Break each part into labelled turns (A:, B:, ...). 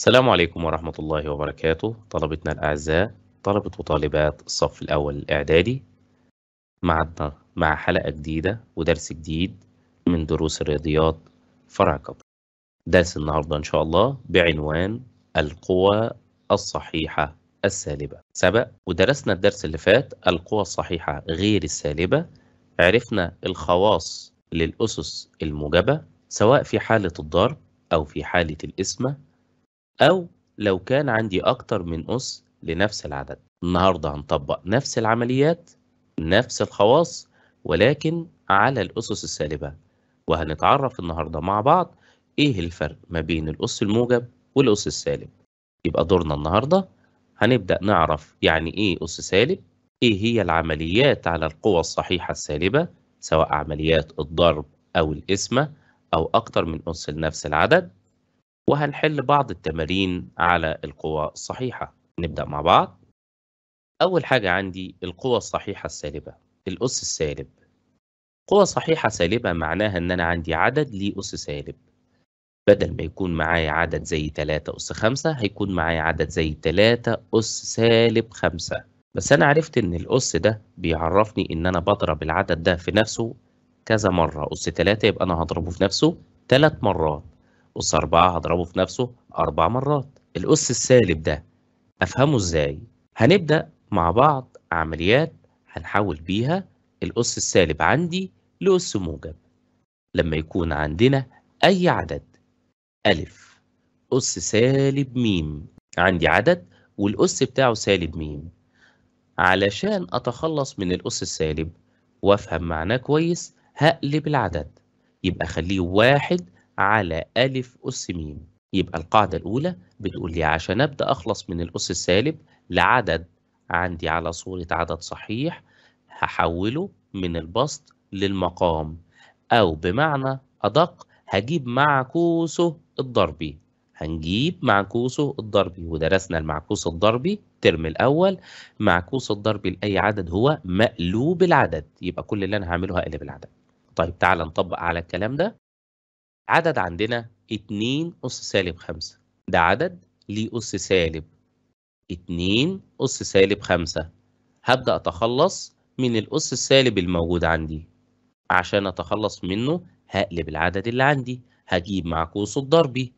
A: السلام عليكم ورحمة الله وبركاته طلبتنا الأعزاء طلبة وطالبات الصف الأول الإعدادي معنا مع حلقة جديدة ودرس جديد من دروس الرياضيات فرع قطر درس النهاردة إن شاء الله بعنوان القوى الصحيحة السالبة سبق ودرسنا الدرس اللي فات القوى الصحيحة غير السالبة عرفنا الخواص للأسس الموجبة سواء في حالة الضرب أو في حالة القسمة أو لو كان عندي أكتر من أس لنفس العدد النهاردة هنطبق نفس العمليات نفس الخواص ولكن على الأسس السالبة وهنتعرف النهاردة مع بعض إيه الفرق ما بين الأس الموجب والأس السالب يبقى دورنا النهاردة هنبدأ نعرف يعني إيه أس سالب إيه هي العمليات على القوى الصحيحة السالبة سواء عمليات الضرب أو القسمة أو أكتر من أس لنفس العدد وهنحل بعض التمارين على القوى الصحيحة نبدأ مع بعض أول حاجة عندي القوى الصحيحة السالبة الأس السالب قوى صحيحة سالبة معناها إن أنا عندي عدد لي أس سالب بدل ما يكون معايا عدد زي 3 أس 5 هيكون معايا عدد زي 3 أس سالب 5 بس أنا عرفت إن الأس ده بيعرفني إن أنا بضرب العدد ده في نفسه كذا مرة أس 3 يبقى أنا هضربه في نفسه 3 مرات أس 4 هضربه في نفسه أربع مرات الأس السالب ده أفهمه إزاي؟ هنبدأ مع بعض عمليات هنحول بيها الأس السالب عندي لأس موجب لما يكون عندنا أي عدد ألف أس سالب ميم عندي عدد والأس بتاعه سالب ميم علشان أتخلص من الأس السالب وأفهم معناه كويس هقلب العدد يبقى خليه واحد على ألف أس ميم يبقى القاعدة الأولى بتقول لي عشان أبدأ أخلص من الأس السالب لعدد عندي على صورة عدد صحيح هحوله من البسط للمقام أو بمعنى أدق هجيب معكوسه الضربي هنجيب معكوسه الضربي ودرسنا المعكوس الضربي الترم الأول معكوس الضربي لأي عدد هو مقلوب العدد يبقى كل اللي أنا هعمله هقلب العدد طيب تعال نطبق على الكلام ده عدد عندنا 2 أس سالب 5 ده عدد ليه أس سالب 2 أس سالب 5 هبدأ أتخلص من الأس السالب الموجود عندي عشان أتخلص منه هقلب العدد اللي عندي هجيب مع قوس الضربي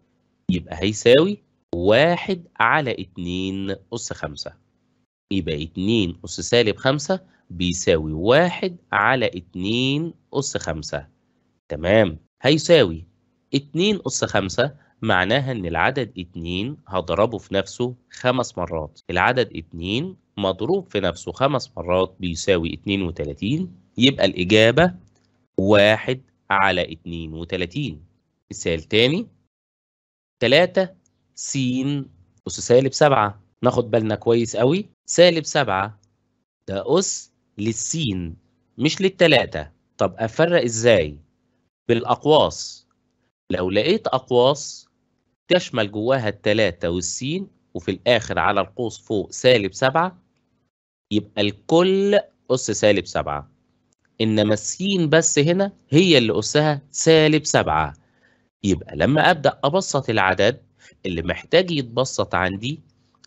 A: يبقى هيساوي 1 على 2 أس 5 يبقى 2 أس سالب 5 بيساوي 1 على 2 أس 5 تمام هيساوي 2 أس 5 معناها إن العدد 2 هضربه في نفسه خمس مرات العدد 2 مضروب في نفسه خمس مرات بيساوي 32 يبقى الإجابة 1 على 32 مثال تاني 3 س أس سالب 7 ناخد بالنا كويس قوي سالب 7 ده أس للسين مش للتلاتة طب أفرق إزاي؟ بالأقواس لو لقيت أقواس تشمل جواها التلاتة والسين وفي الآخر على القوس فوق سالب سبعة يبقى الكل أس سالب سبعة إنما السين بس هنا هي اللي أسها سالب سبعة يبقى لما أبدأ أبسط العدد اللي محتاج يتبسط عندي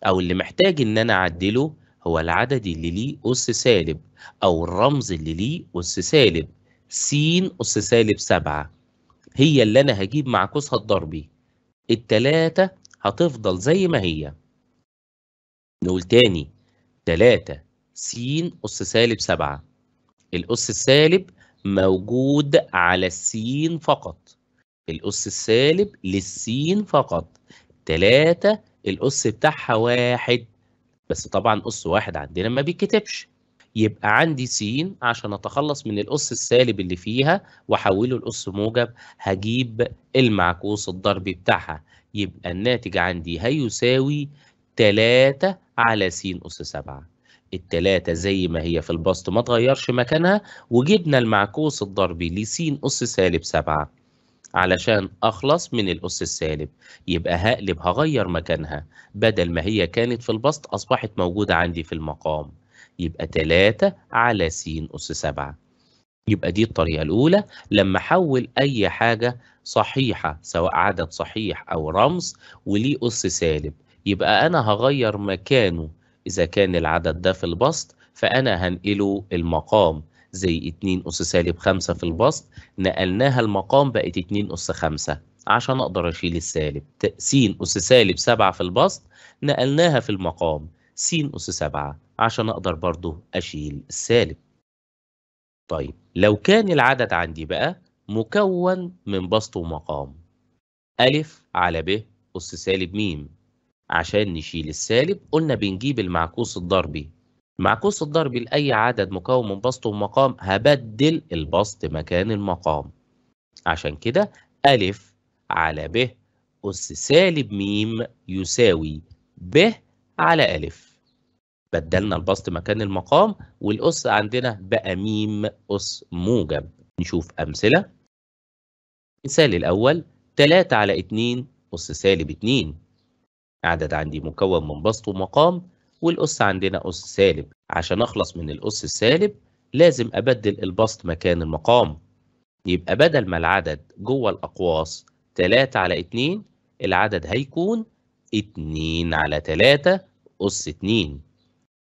A: أو اللي محتاج إن أنا أعدله هو العدد اللي ليه أس سالب أو الرمز اللي ليه أس سالب س أس سالب سبعة هي اللي انا هجيب معكوسها الضربي التلاتة هتفضل زي ما هي نقول تاني تلاتة س أس سالب سبعة الأس السالب موجود على السين فقط الأس السالب للسين فقط تلاتة الأس بتاعها واحد بس طبعا أس واحد عندنا ما بيتكتبش يبقى عندي س عشان اتخلص من الأس السالب اللي فيها واحوله لأس موجب هجيب المعكوس الضربي بتاعها يبقى الناتج عندي هيساوي 3 على س أس 7 التلاتة زي ما هي في البسط ما تغيرش مكانها وجبنا المعكوس الضربي لس أس سالب 7 علشان أخلص من الأس السالب يبقى هقلب هغير مكانها بدل ما هي كانت في البسط أصبحت موجودة عندي في المقام يبقى 3 على س أس 7 يبقى دي الطريقة الأولى لما أحول أي حاجة صحيحة سواء عدد صحيح أو رمز وليه أس سالب يبقى أنا هغير مكانه إذا كان العدد ده في البسط فأنا هنقله المقام زي 2 أس سالب 5 في البسط نقلناها المقام بقت 2 أس 5 عشان أقدر أشيل السالب س أس سالب 7 في البسط نقلناها في المقام س أس 7 عشان أقدر برضه أشيل السالب. طيب لو كان العدد عندي بقى مكون من بسط ومقام أ على ب أس سالب م عشان نشيل السالب قلنا بنجيب المعكوس الضربي معكوس الضربي لأي عدد مكون من بسط ومقام هبدل البسط مكان المقام عشان كده أ على ب أس سالب م يساوي ب على ألف بدلنا البسط مكان المقام والأس عندنا بقى ميم أس موجب نشوف أمثلة مثال الأول 3 على 2 أس سالب 2 عدد عندي مكون من بسط ومقام والأس عندنا أس سالب عشان أخلص من الأس السالب لازم أبدل البسط مكان المقام يبقى بدل ما العدد جوه الأقواس 3 على 2 العدد هيكون 2 على 3 أس 2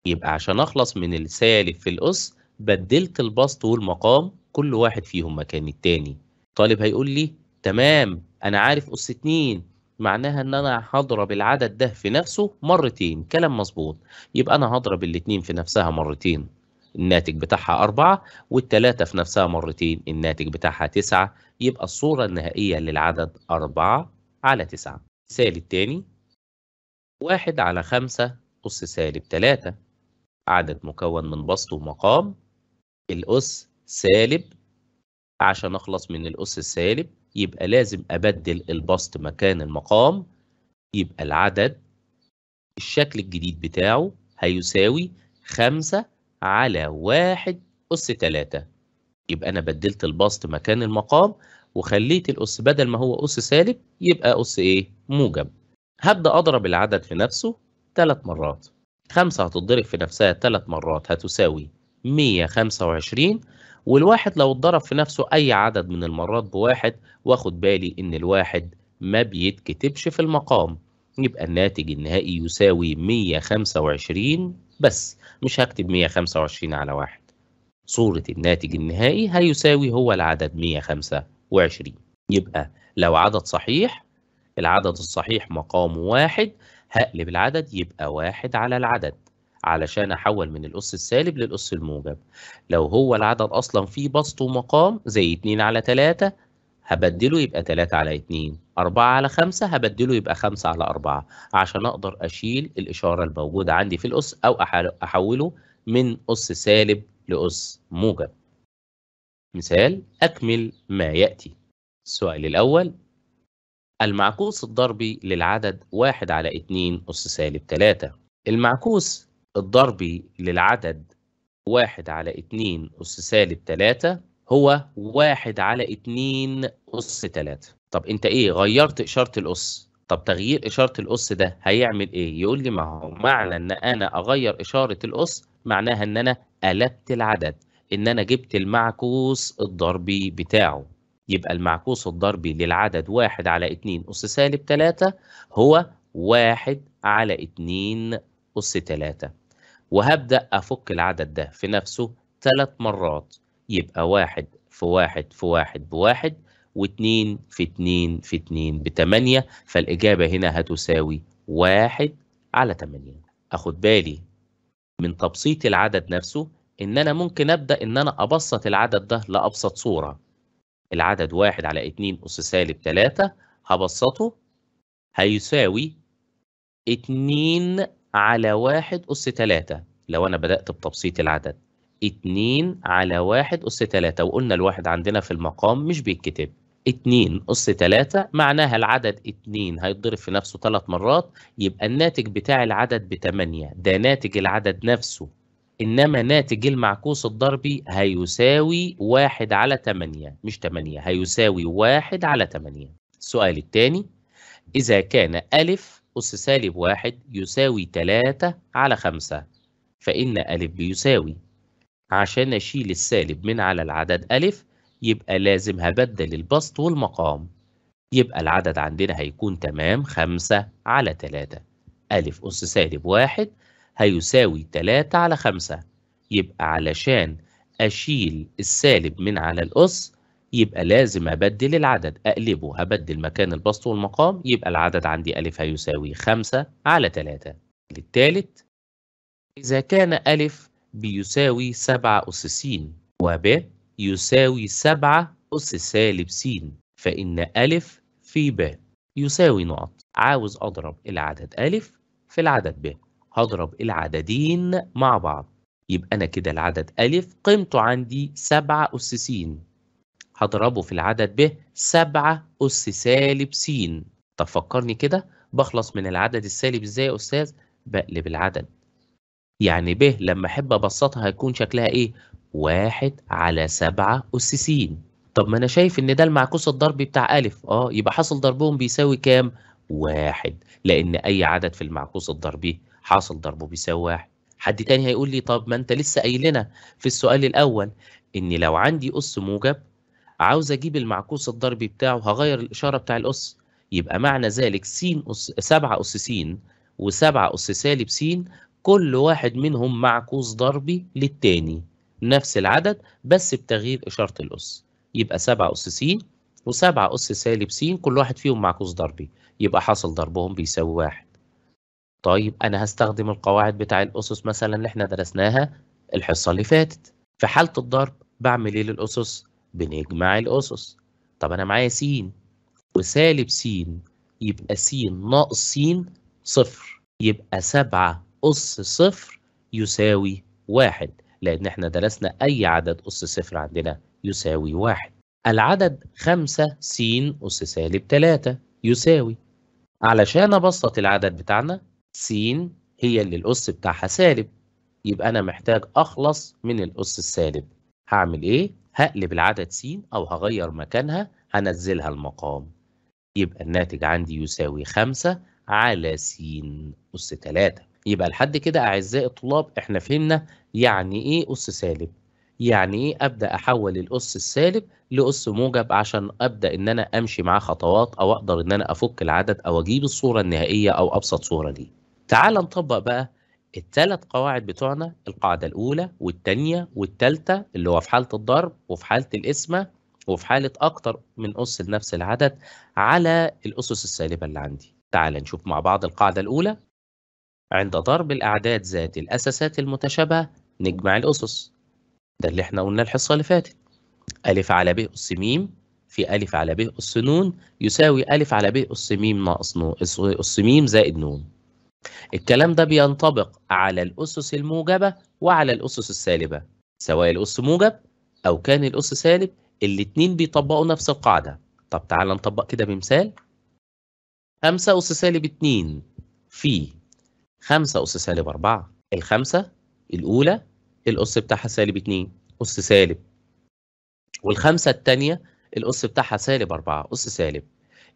A: يبقى عشان أخلص من السالب في الأس بدلت البسط والمقام كل واحد فيهم مكان التاني طالب هيقول لي تمام أنا عارف أس 2 معناها ان انا هضرب العدد ده في نفسه مرتين كلام مظبوط يبقى انا هضرب الاتنين في نفسها مرتين الناتج بتاعها أربعة والتلاتة في نفسها مرتين الناتج بتاعها تسعة يبقى الصورة النهائية للعدد أربعة على تسعة مثال التاني واحد على خمسة أس سالب تلاتة عدد مكون من بسط ومقام الأس سالب عشان أخلص من الأس السالب يبقى لازم أبدل البسط مكان المقام يبقى العدد الشكل الجديد بتاعه هيساوي خمسة على واحد أس تلاتة يبقى أنا بدلت البسط مكان المقام وخليت الأس بدل ما هو أس سالب يبقى أس إيه؟ موجب هبدأ أضرب العدد في نفسه ثلاث مرات خمسة هتضرب في نفسها ثلاث مرات هتساوي 125 والواحد لو اتضرب في نفسه أي عدد من المرات بواحد واخد بالي إن الواحد ما بيتكتبش في المقام يبقى الناتج النهائي يساوي 125 بس مش هكتب 125 على واحد صورة الناتج النهائي هيساوي هو العدد 125 يبقى لو عدد صحيح العدد الصحيح مقامه واحد هقلب العدد يبقى واحد على العدد علشان احول من الاس السالب للاس الموجب لو هو العدد اصلا فيه بسط ومقام زي 2 على 3 هبدله يبقى 3 على 2 4 على 5 هبدله يبقى 5 على 4 عشان اقدر اشيل الاشاره الموجوده عندي في الاس او احوله من اس سالب لاس موجب مثال اكمل ما ياتي السؤال الاول المعكوس الضربي للعدد 1 على 2 أس سالب 3 المعكوس الضربي للعدد 1 على 2 أس سالب 3 هو 1 على 2 أس 3 طب أنت إيه غيرت إشارة الأس طب تغيير إشارة الأس ده هيعمل إيه؟ يقول لي ما هو معنى إن أنا أغير إشارة الأس معناها إن أنا قلبت العدد إن أنا جبت المعكوس الضربي بتاعه يبقى المعكوس الضربي للعدد واحد على اتنين أس سالب تلاتة هو واحد على اتنين أس تلاتة وهبدأ أفك العدد ده في نفسه تلات مرات يبقى واحد في واحد في واحد بواحد واتنين في اتنين في اتنين بتمانية فالإجابة هنا هتساوي واحد على تمانية أخد بالي من تبسيط العدد نفسه إن أنا ممكن أبدأ إن أنا أبسط العدد ده لأبسط صورة العدد واحد على اتنين أس سالب تلاتة هبسطه هيساوي اتنين على واحد أس تلاتة لو أنا بدأت بتبسيط العدد اتنين على واحد أس تلاتة وقلنا الواحد عندنا في المقام مش بيتكتب اتنين أس تلاتة معناها العدد اتنين هيتضرب في نفسه تلات مرات يبقى الناتج بتاع العدد بتمانية ده ناتج العدد نفسه إنما ناتج المعكوس الضربي هيساوي واحد على تمانية مش تمانية هيساوي واحد على تمانية السؤال الثاني إذا كان ألف أس سالب واحد يساوي تلاتة على خمسة فإن ألف بيساوي عشان أشيل السالب من على العدد ألف يبقى لازم هبدل البسط والمقام يبقى العدد عندنا هيكون تمام خمسة على تلاتة ألف أس سالب واحد هيساوي 3 على 5 يبقى علشان أشيل السالب من على الأس يبقى لازم أبدل العدد أقلبه هبدل مكان البسط والمقام يبقى العدد عندي ألف هيساوي 5 على 3 للتالت إذا كان ألف بيساوي 7 أس س وب يساوي 7 أس سالب س فإن ألف في ب يساوي نقط عاوز أضرب العدد ألف في العدد ب هضرب العددين مع بعض يبقى أنا كده العدد ألف قيمته عندي سبعة أس س هضربه في العدد ب سبعة أس سالب س طب فكرني كده بخلص من العدد السالب إزاي يا أستاذ؟ بقلب العدد يعني ب لما أحب أبسطها هيكون شكلها إيه؟ واحد على سبعة أس س طب ما أنا شايف إن ده المعكوس الضربي بتاع أ أه يبقى حاصل ضربهم بيساوي كام؟ واحد لأن أي عدد في المعكوس الضربي حاصل ضربه بسواح حد تاني هيقول لي طب ما انت لسه قايل لنا في السؤال الاول ان لو عندي اس موجب عاوز اجيب المعكوس الضربي بتاعه هغير الاشاره بتاع الاس يبقى معنى ذلك س 7 اس س و7 اس سالب س كل واحد منهم معكوس ضربي للتاني نفس العدد بس بتغيير إشارة الأس يبقى 7 أس س و7 أس سالب س كل واحد فيهم معكوس ضربي يبقى حاصل ضربهم بيساوي واحد طيب انا هستخدم القواعد بتاع الاسس مثلا اللي احنا درسناها الحصه اللي فاتت في حاله الضرب بعمل ايه للاسس بنجمع الاسس طب انا معايا س وسالب س يبقى س ناقص س صفر يبقى 7 أس صفر يساوي واحد لأن احنا درسنا أي عدد أس صفر عندنا يساوي واحد العدد 5 س أس سالب 3 يساوي علشان أبسط العدد بتاعنا س هي اللي الأس بتاعها سالب يبقى أنا محتاج أخلص من الأس السالب هعمل إيه؟ هقلب العدد س أو هغير مكانها هنزلها المقام يبقى الناتج عندي يساوي 5 على س أس 3 يبقى لحد كده أعزائي الطلاب إحنا فهمنا يعني إيه أس سالب يعني إيه أبدأ أحول الأس السالب لأس موجب عشان أبدأ إن أنا أمشي معاه خطوات أو أقدر إن أنا أفك العدد أو أجيب الصورة النهائية أو أبسط صورة ليه تعال نطبق بقى الثلاث قواعد بتوعنا القاعدة الأولى والتانية والتالتة اللي هو في حالة الضرب وفي حالة القسمة وفي حالة أكتر من أس لنفس العدد على الأسس السالبة اللي عندي تعال نشوف مع بعض القاعدة الأولى عند ضرب الأعداد ذات الأساسات المتشابهة نجمع الأسس ده اللي احنا قلنا الحصة اللي فاتت ألف على ب أس م في ألف على ب أس ن يساوي ألف على ب أس م ناقص ن أس م زائد ن الكلام ده بينطبق على الأسس الموجبة وعلى الأسس السالبة سواء الأس موجب أو كان الأس سالب الاتنين بيطبقوا نفس القاعدة طب تعال نطبق كده بمثال خمسة أس سالب اتنين في خمسة أس سالب أربعة الخمسة الأولى الأس بتاعها سالب اتنين أس سالب والخمسة التانية الأس بتاعها سالب أربعة أس سالب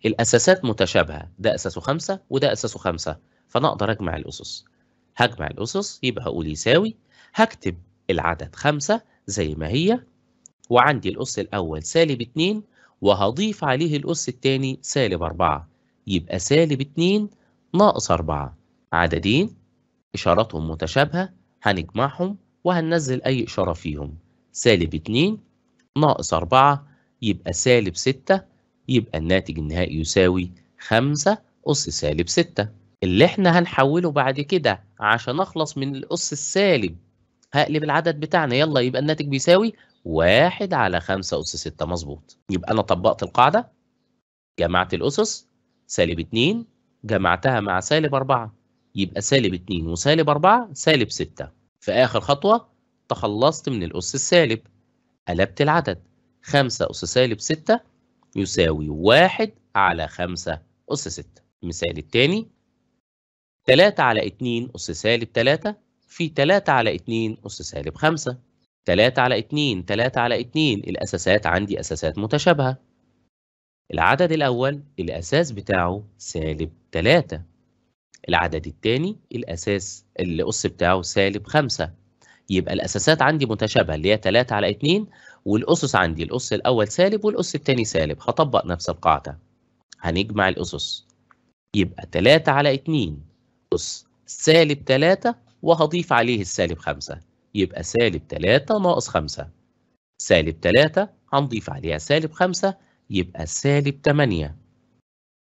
A: الأساسات متشابهة ده أساسه خمسة وده أساسه خمسة فانا اقدر اجمع الاسس هجمع الاسس يبقى هقول يساوي هكتب العدد خمسه زي ما هي وعندي الاس الاول سالب اتنين وهضيف عليه الاس التاني سالب اربعه يبقى سالب اتنين ناقص اربعه عددين اشاراتهم متشابهه هنجمعهم وهننزل اي اشاره فيهم سالب اتنين ناقص اربعه يبقى سالب سته يبقى الناتج النهائي يساوي خمسه اس سالب سته اللي احنا هنحوله بعد كده عشان اخلص من الأس السالب هقلب العدد بتاعنا يلا يبقى الناتج بيساوي واحد على خمسة أس ستة مظبوط يبقى أنا طبقت القاعدة جمعت الأسس سالب اتنين جمعتها مع سالب أربعة يبقى سالب اتنين وسالب أربعة سالب ستة في آخر خطوة تخلصت من الأس السالب قلبت العدد خمسة أس سالب ستة يساوي واحد على خمسة أس ستة المثال التاني 3 على 2 أس سالب 3 في 3 على 2 أس سالب 5 3 على 2 3 على 2 الأساسات عندي أساسات متشابهة العدد الأول الأساس بتاعه سالب 3 العدد الثاني الأساس الأس بتاعه سالب 5 يبقى الأساسات عندي متشابهة اللي هي 3 على 2 والأسس عندي الأس الأول سالب والأس الثاني سالب هطبق نفس القاعدة هنجمع الأسس يبقى 3 على 2 ناقص سالب 3 وهضيف عليه السالب 5 يبقى سالب 3 ناقص 5 سالب 3 هنضيف عليها سالب 5 يبقى سالب 8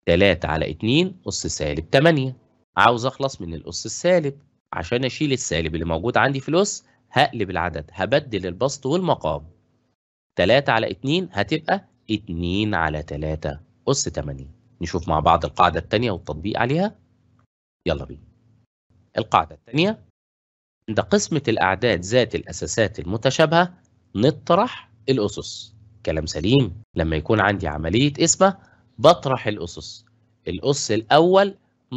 A: 3 على 2 أس سالب 8 عاوز أخلص من الأس السالب عشان أشيل السالب اللي موجود عندي في الأس هقلب العدد هبدل البسط والمقام 3 على 2 هتبقى 2 على 3 أس 8 نشوف مع بعض القاعدة التانية والتطبيق عليها يلا بينا القاعدة الثانية عند قسمة الأعداد ذات الأساسات المتشابهة نطرح الأسس كلام سليم لما يكون عندي عملية قسمة بطرح الأسس الأس الأول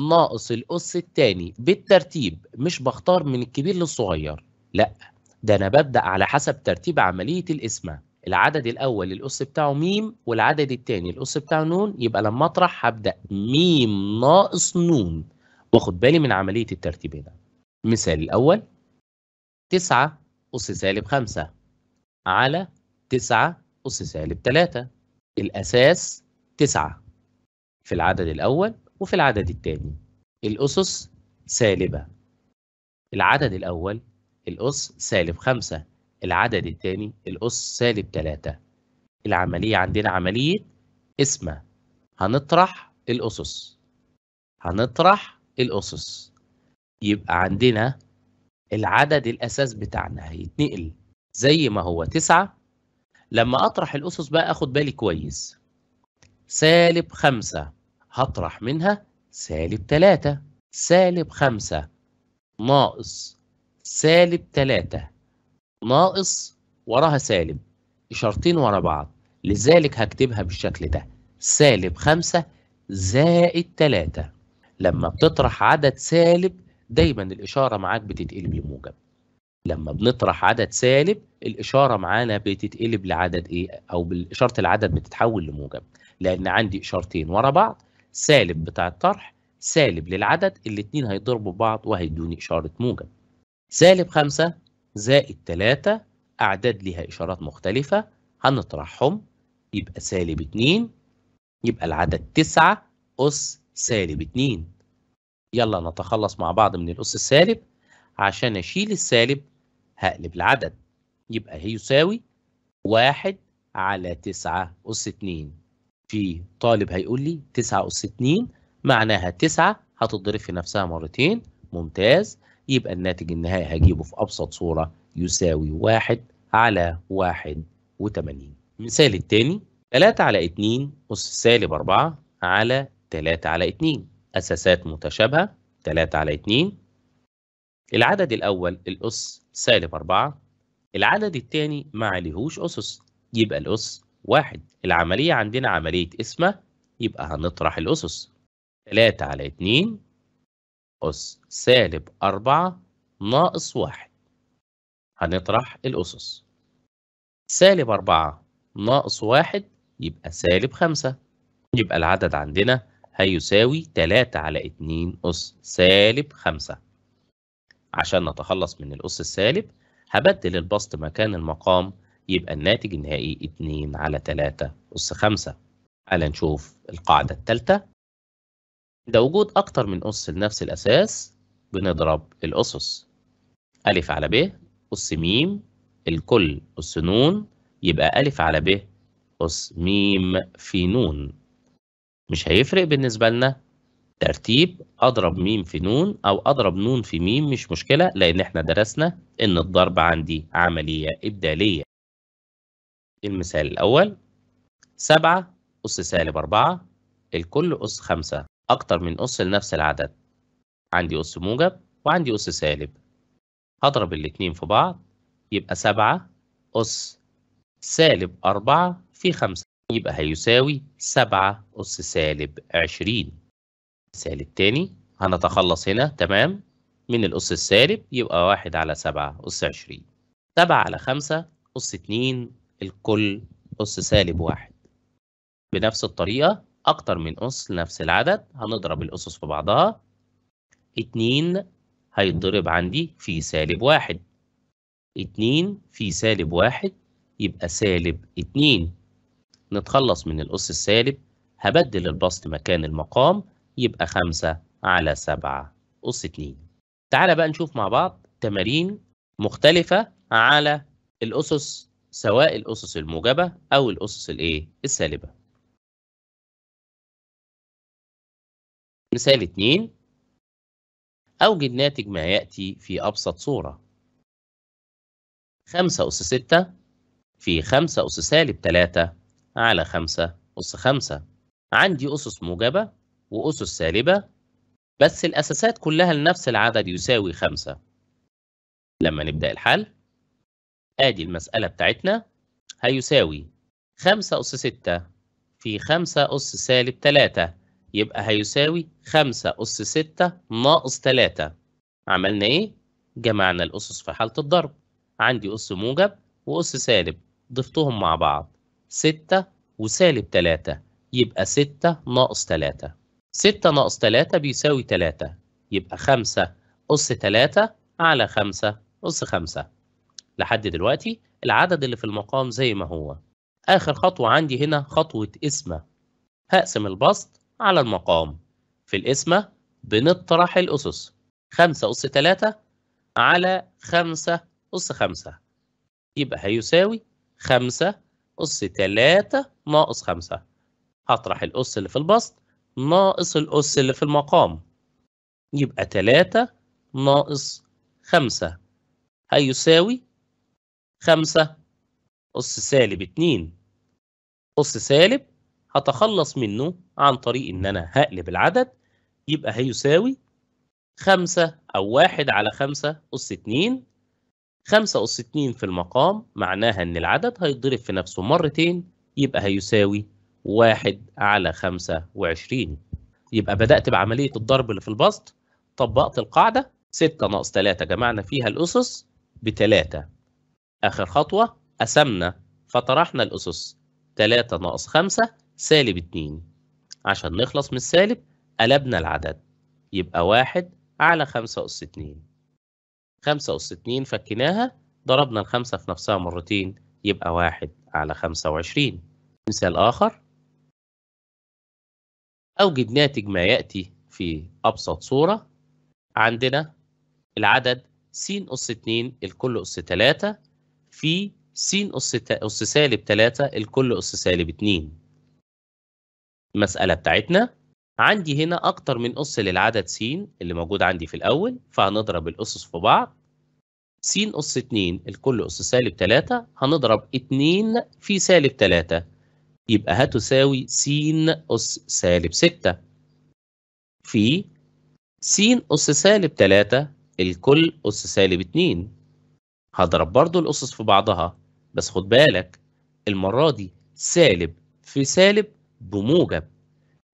A: ناقص الأس الثاني بالترتيب مش بختار من الكبير للصغير لا ده أنا ببدأ على حسب ترتيب عملية القسمة العدد الأول الأس بتاعه ميم والعدد الثاني الأس بتاعه نون يبقى لما أطرح هبدأ ميم ناقص نون واخد بالي من عملية الترتيب هنا مثال الأول تسعة أس سالب خمسة على تسعة أس سالب تلاتة الأساس تسعة في العدد الأول وفي العدد الثاني الأسس سالبة العدد الأول الأس سالب خمسة العدد الثاني الأس سالب تلاتة العملية عندنا عملية اسمها هنطرح الأسس هنطرح الاسس يبقى عندنا العدد الاساس بتاعنا هيتنقل زي ما هو تسعة لما اطرح الاسس بقى اخد بالي كويس سالب خمسة هطرح منها سالب تلاتة سالب خمسة ناقص سالب تلاتة ناقص وراها سالب إشارتين ورا بعض لذلك هكتبها بالشكل ده سالب خمسة زائد تلاتة لما بتطرح عدد سالب دايما الإشارة معاك بتتقلب لموجب لما بنطرح عدد سالب الإشارة معانا بتتقلب لعدد إيه أو إشارة العدد بتتحول لموجب لأن عندي إشارتين ورا بعض سالب بتاع الطرح سالب للعدد الاتنين هيضربوا بعض وهيدوني إشارة موجب سالب خمسة زائد تلاتة أعداد ليها إشارات مختلفة هنطرحهم يبقى سالب اتنين يبقى العدد تسعة أس سالب 2 يلا نتخلص مع بعض من الأس السالب عشان أشيل السالب هقلب العدد يبقى هيساوي واحد على تسعة أس اتنين في طالب هيقول لي تسعة أس اتنين معناها تسعة هتضرب في نفسها مرتين ممتاز يبقى الناتج النهائي هجيبه في أبسط صورة يساوي واحد على واحد وتمانين مثال التاني تلاتة على اتنين أس سالب أربعة على 3 على 2 أساسات متشابهة 3 على 2 العدد الأول الأس سالب 4 العدد الثاني ما عليهوش أسس يبقى الأس 1 العملية عندنا عملية اسمة يبقى هنطرح الأسس 3 على 2 أس سالب 4 ناقص 1 هنطرح الأسس سالب 4 ناقص 1 يبقى سالب 5 يبقى العدد عندنا هيساوي 3 على 2 أس سالب 5 عشان نتخلص من الأس السالب هبدل البسط مكان المقام يبقى الناتج النهائي 2 على 3 أس 5 تعالى نشوف القاعدة الثالثة ده وجود أكتر من أس لنفس الأساس بنضرب الأسس ألف على ب أس ميم الكل أس نون يبقى ألف على ب أس ميم في نون مش هيفرق بالنسبة لنا ترتيب اضرب ميم في نون او اضرب نون في ميم مش مشكلة لان احنا درسنا ان الضرب عندي عملية ابدالية المثال الاول سبعة أس سالب أربعة الكل أس خمسة أكتر من أس لنفس العدد عندي أس موجب وعندي أس سالب هضرب الاتنين في بعض يبقى سبعة أس سالب أربعة في خمسة يبقى هيساوي 7 أس سالب 20 المثال الثاني هنتخلص هنا تمام من الأس السالب يبقى 1 على 7 أس 20 7 على 5 أس 2 الكل أس سالب 1 بنفس الطريقة أكتر من أس لنفس العدد هنضرب الأسس في بعضها 2 هيتضرب عندي في سالب 1 2 في سالب 1 يبقى سالب 2 نتخلص من الأس السالب هبدل البسط مكان المقام يبقى 5 على 7 أس 2 تعال بقى نشوف مع بعض تمارين مختلفة على الأسس سواء الأسس الموجبة أو الأسس الإيه السالبة مثال 2 أوجد ناتج ما يأتي في أبسط صورة 5 أس 6 في 5 أس سالب 3 على خمسة أس خمسة عندي أسس موجبة وأسس سالبة بس الأساسات كلها لنفس العدد يساوي خمسة لما نبدأ الحل آدي المسألة بتاعتنا هيساوي خمسة أس ستة في خمسة أس سالب تلاتة يبقى هيساوي خمسة أس ستة ناقص تلاتة عملنا إيه؟ جمعنا الأسس في حالة الضرب عندي أس موجب وأس سالب ضفتهم مع بعض 6 وسالب 3 يبقى 6 ناقص 3 6 ناقص 3 بيساوي 3 يبقى 5 أس 3 على 5 أس 5 لحد دلوقتي العدد اللي في المقام زي ما هو آخر خطوة عندي هنا خطوة قسمة هقسم البسط على المقام في القسمة بنطرح الأسس 5 أس 3 على 5 أس 5 يبقى هيساوي 5 أس 3 ناقص 5 هطرح الأس اللي في البسط ناقص الأس اللي في المقام يبقى 3 ناقص 5 هيساوي 5 أس سالب 2 أس سالب هتخلص منه عن طريق إن أنا هقلب العدد يبقى هيساوي 5 أو 1 على 5 أس 2 خمسة أس اتنين في المقام معناها إن العدد هيتضرب في نفسه مرتين يبقى هيساوي واحد على خمسة وعشرين يبقى بدأت بعملية الضرب اللي في البسط طبقت القاعدة ستة ناقص تلاتة جمعنا فيها الأسس بتلاتة آخر خطوة قسمنا فطرحنا الأسس تلاتة ناقص خمسة سالب اتنين عشان نخلص من السالب قلبنا العدد يبقى واحد على خمسة أس اتنين خمسة أس اتنين فكناها ضربنا الخمسة في نفسها مرتين يبقى واحد على خمسة وعشرين مثال آخر أوجد ناتج ما يأتي في أبسط صورة عندنا العدد س أس اتنين الكل أس تلاتة في س أس سالب تلاتة الكل أس سالب اتنين المسألة بتاعتنا عندي هنا أكتر من أس للعدد س اللي موجود عندي في الأول فهنضرب الأسس في بعض س أس 2 الكل أس سالب 3 هنضرب 2 في سالب 3 يبقى هتساوي س أس سالب 6 في س أس سالب 3 الكل أس سالب 2 هضرب برضو الأسس في بعضها بس خد بالك المرة دي سالب في سالب بموجب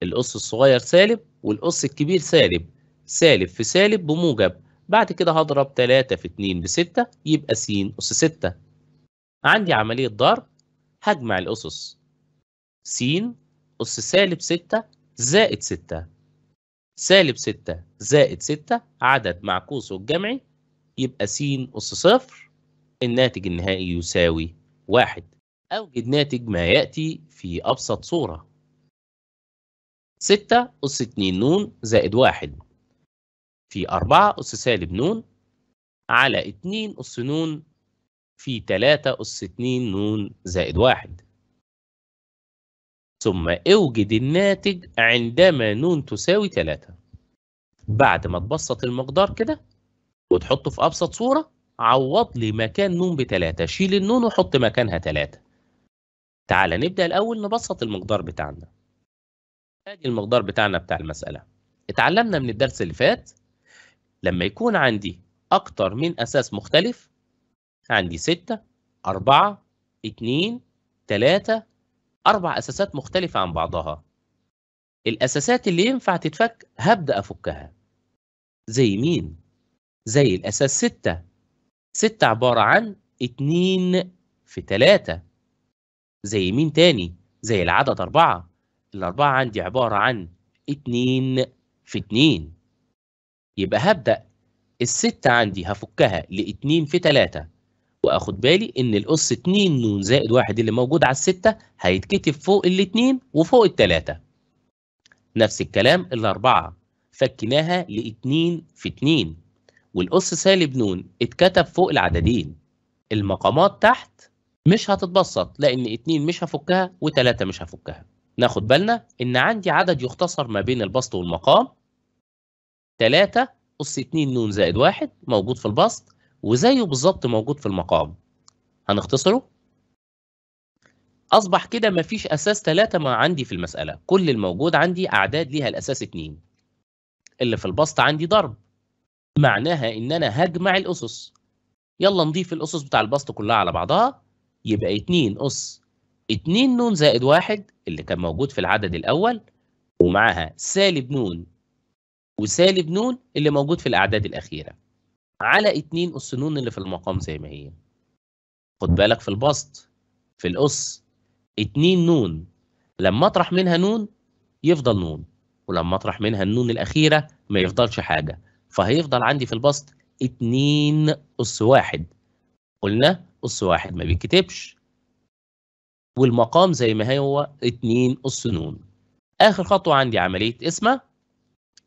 A: القص الصغير سالب والقص الكبير سالب سالب في سالب بموجب بعد كده هضرب 3 في 2 ب 6 يبقى س أس 6 عندي عملية ضرب هجمع الأسس س أس سالب 6 زائد 6 سالب 6 زائد 6 عدد مع قوسه الجمعي يبقى س أس 0 الناتج النهائي يساوي 1 أوجد ناتج ما يأتي في أبسط صورة 6 أس 2 نون زائد 1 في 4 أس سالب نون على 2 أس نون في 3 أس 2 نون زائد 1 ثم اوجد الناتج عندما نون تساوي 3 بعد ما تبسط المقدار كده وتحطه في أبسط صورة عوض لي مكان نون بتلاتة شيل النون وحط مكانها تلاتة تعال نبدأ الأول نبسط المقدار بتاعنا ادي المقدار بتاعنا بتاع المساله اتعلمنا من الدرس اللي فات لما يكون عندي اكتر من اساس مختلف عندي 6 4 2 3 أربع أساسات مختلفة عن بعضها الأساسات اللي ينفع تتفك هبدأ أفكها زي مين؟ زي الأساس ستة ستة عبارة عن اتنين في تلاتة زي مين تاني؟ زي العدد أربعة الأربعة عندي عبارة عن اتنين في اتنين يبقى هبدأ الستة عندي هفكها لاتنين في تلاتة وآخد بالي إن الأس اتنين نون زائد واحد اللي موجود على الستة هيتكتب فوق الاتنين وفوق التلاتة نفس الكلام الأربعة فكناها لاتنين في اتنين والأس سالب نون اتكتب فوق العددين المقامات تحت مش هتتبسط لأن اتنين مش هفكها وتلاتة مش هفكها ناخد بالنا ان عندي عدد يختصر ما بين البسط والمقام 3 اس 2 ن زائد 1 موجود في البسط وزيه بالظبط موجود في المقام هنختصره اصبح كده مفيش اساس 3 ما عندي في المساله كل الموجود عندي اعداد ليها الاساس 2 اللي في البسط عندي ضرب معناها ان انا هجمع الاسس يلا نضيف الاسس بتاع البسط كلها على بعضها يبقى 2 اس 2 نون زائد 1 اللي كان موجود في العدد الأول ومعها سالب نون وسالب نون اللي موجود في الأعداد الأخيرة على 2 أس نون اللي في المقام زي ما هي خد بالك في البسط في الأس 2 نون لما أطرح منها نون يفضل نون ولما أطرح منها النون الأخيرة ما يفضلش حاجة فهيفضل عندي في البسط 2 أس 1 قلنا أس 1 ما بيتكتبش والمقام زي ما هو اتنين أس ن آخر خطوة عندي عملية اسمة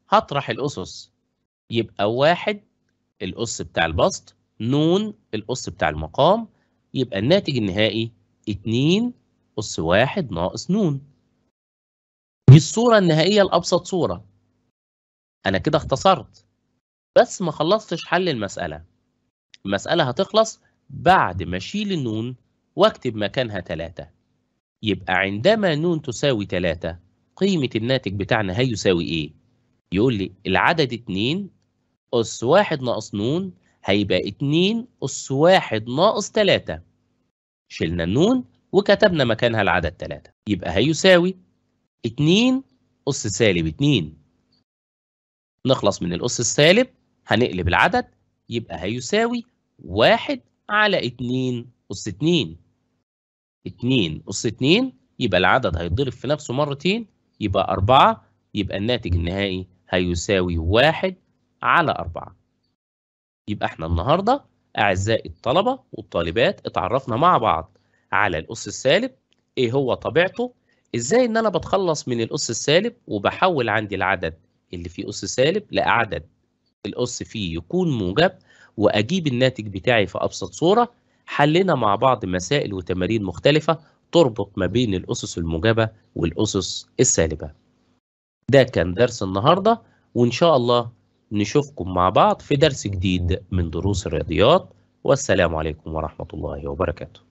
A: هطرح الأسس يبقى واحد الأس بتاع البسط نون الأس بتاع المقام يبقى الناتج النهائي اتنين أس واحد ناقص نون دي الصورة النهائية لأبسط صورة أنا كده اختصرت بس ما خلصتش حل المسألة المسألة هتخلص بعد ما أشيل النون وأكتب مكانها ثلاثه يبقى عندما ن تساوي 3 قيمة الناتج بتاعنا هيساوي إيه؟ يقول لي العدد 2 أس 1 ناقص ن هيبقى 2 أس 1 ناقص 3 شلنا النون وكتبنا مكانها العدد 3 يبقى هيساوي 2 أس سالب 2 نخلص من الأس السالب هنقلب العدد يبقى هيساوي 1 على 2 أس 2 2 أس 2 يبقى العدد هيتضرب في نفسه مرتين يبقى 4 يبقى الناتج النهائي هيساوي 1 على 4 يبقى احنا النهارده أعزائي الطلبة والطالبات اتعرفنا مع بعض على الأس السالب إيه هو طبيعته إزاي إن أنا بتخلص من الأس السالب وبحول عندي العدد اللي فيه أس سالب لعدد الأس فيه يكون موجب وأجيب الناتج بتاعي في أبسط صورة حلينا مع بعض مسائل وتمارين مختلفة تربط ما بين الأسس الموجبة والأسس السالبة ده كان درس النهاردة وإن شاء الله نشوفكم مع بعض في درس جديد من دروس الرياضيات والسلام عليكم ورحمة الله وبركاته